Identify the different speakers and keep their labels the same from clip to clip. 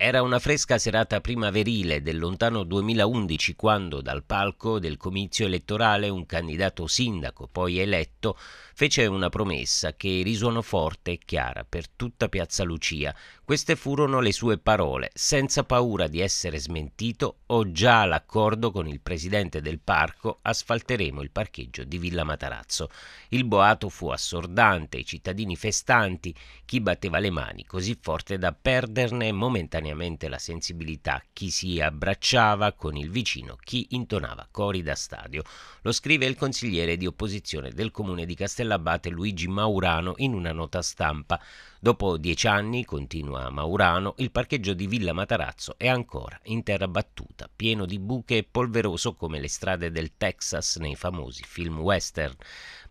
Speaker 1: Era una fresca serata primaverile del lontano 2011 quando dal palco del comizio elettorale un candidato sindaco, poi eletto, fece una promessa che risuonò forte e chiara per tutta Piazza Lucia. Queste furono le sue parole, senza paura di essere smentito, ho già l'accordo con il presidente del parco, asfalteremo il parcheggio di Villa Matarazzo. Il boato fu assordante, i cittadini festanti, chi batteva le mani così forte da perderne momentaneamente contemporaneamente la sensibilità, chi si abbracciava con il vicino, chi intonava cori da stadio. Lo scrive il consigliere di opposizione del comune di Castellabate Luigi Maurano in una nota stampa. Dopo dieci anni, continua Maurano, il parcheggio di Villa Matarazzo è ancora in terra battuta, pieno di buche e polveroso come le strade del Texas nei famosi film western.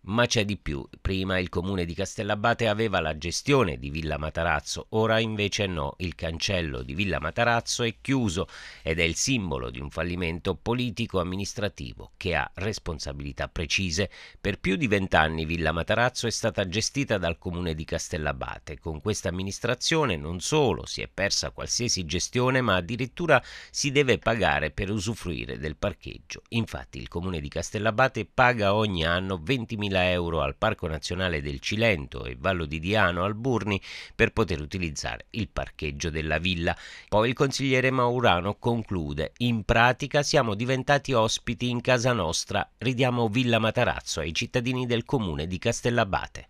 Speaker 1: Ma c'è di più. Prima il comune di Castellabate aveva la gestione di Villa Matarazzo, ora invece no. Il cancello di Villa Matarazzo è chiuso ed è il simbolo di un fallimento politico-amministrativo che ha responsabilità precise. Per più di vent'anni Villa Matarazzo è stata gestita dal comune di Castellabate. Con questa amministrazione non solo si è persa qualsiasi gestione, ma addirittura si deve pagare per usufruire del parcheggio. Infatti il comune di Castellabate paga ogni anno 20.000 euro al Parco Nazionale del Cilento e Vallo di Diano al Burni per poter utilizzare il parcheggio della villa. Poi il consigliere Maurano conclude: In pratica siamo diventati ospiti in casa nostra, ridiamo Villa Matarazzo ai cittadini del comune di Castellabate.